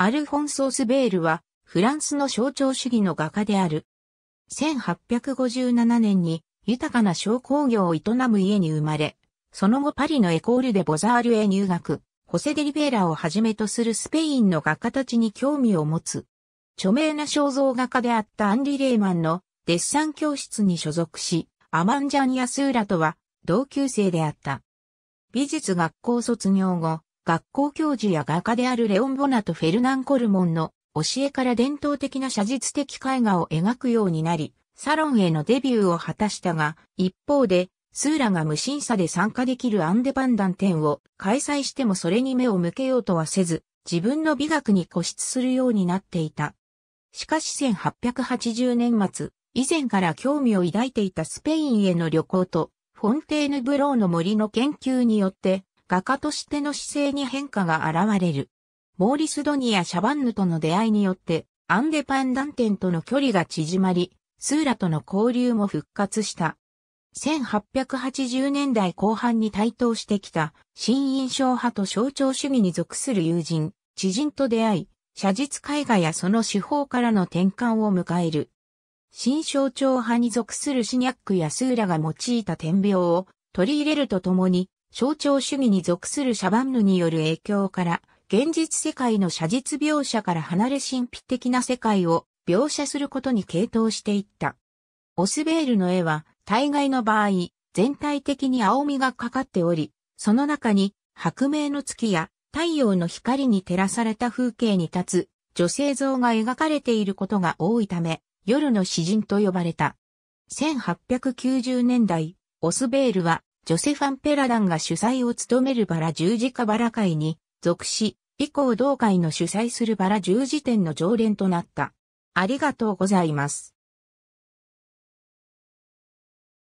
アルフォンソース・ベールは、フランスの象徴主義の画家である。1857年に豊かな商工業を営む家に生まれ、その後パリのエコールでボザールへ入学、ホセデリベーラをはじめとするスペインの画家たちに興味を持つ。著名な肖像画家であったアンリ・レーマンのデッサン教室に所属し、アマンジャン・ヤスーラとは同級生であった。美術学校卒業後、学校教授や画家であるレオン・ボナとフェルナン・コルモンの教えから伝統的な写実的絵画を描くようになり、サロンへのデビューを果たしたが、一方で、スーラが無審査で参加できるアンデバンダン展を開催してもそれに目を向けようとはせず、自分の美学に固執するようになっていた。しかし1880年末、以前から興味を抱いていたスペインへの旅行と、フォンテーヌブローの森の研究によって、画家としての姿勢に変化が現れる。モーリス・ドニア・シャバンヌとの出会いによって、アンデパンダンテンとの距離が縮まり、スーラとの交流も復活した。1880年代後半に台頭してきた、新印象派と象徴主義に属する友人、知人と出会い、写実絵画やその手法からの転換を迎える。新象徴派に属するシニャックやスーラが用いた点描を取り入れるとともに、象徴主義に属するシャバンヌによる影響から、現実世界の写実描写から離れ神秘的な世界を描写することに傾倒していった。オスベールの絵は、大概の場合、全体的に青みがかかっており、その中に白明の月や太陽の光に照らされた風景に立つ女性像が描かれていることが多いため、夜の詩人と呼ばれた。1890年代、オスベールはジョセファン・ペラダンが主催を務めるバラ十字架バラ会に属し、以降同会の主催するバラ十字店の常連となった。ありがとうございます。